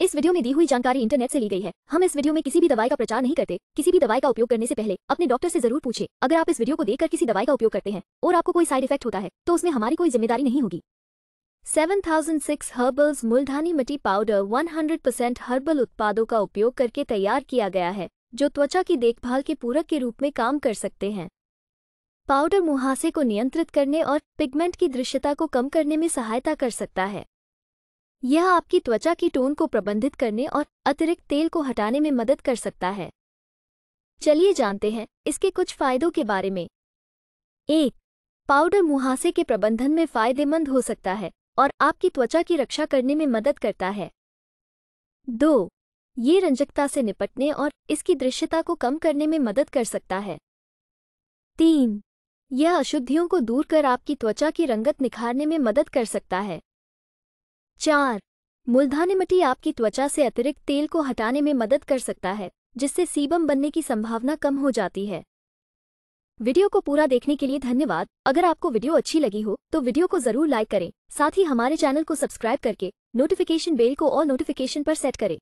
इस वीडियो में दी हुई जानकारी इंटरनेट से ली गई है हम इस वीडियो में किसी भी दवाई का प्रचार नहीं करते किसी भी दवाई का उपयोग करने से पहले अपने डॉक्टर से जरूर पूछे अगर आप इस वीडियो को देखकर किसी दवाई का उपयोग करते हैं और आपको कोई साइड इफेक्ट होता है तो उसमें हमारी कोई जिम्मेदारी नहीं होगी 7006 हर्बल्स मुल्धानी मिट्टी पाउडर वन परसेंट हर्बल उत्पादों का उपयोग करके तैयार किया गया है जो त्वचा की देखभाल के पूरक के रूप में काम कर सकते हैं पाउडर मुहासे को नियंत्रित करने और पिगमेंट की दृश्यता को कम करने में सहायता कर सकता है यह आपकी त्वचा की टोन को प्रबंधित करने और अतिरिक्त तेल को हटाने में मदद कर सकता है चलिए जानते हैं इसके कुछ फायदों के बारे में एक पाउडर मुहासे के प्रबंधन में फायदेमंद हो सकता है और आपकी त्वचा की रक्षा करने में मदद करता है दो ये रंजकता से निपटने और इसकी दृश्यता को कम करने में मदद कर सकता है तीन यह अशुद्धियों को दूर कर आपकी त्वचा की रंगत निखारने में मदद कर सकता है चार मूलधानी मिट्टी आपकी त्वचा से अतिरिक्त तेल को हटाने में मदद कर सकता है जिससे सीबम बनने की संभावना कम हो जाती है वीडियो को पूरा देखने के लिए धन्यवाद अगर आपको वीडियो अच्छी लगी हो तो वीडियो को जरूर लाइक करें साथ ही हमारे चैनल को सब्सक्राइब करके नोटिफिकेशन बेल को और नोटिफिकेशन पर सेट करें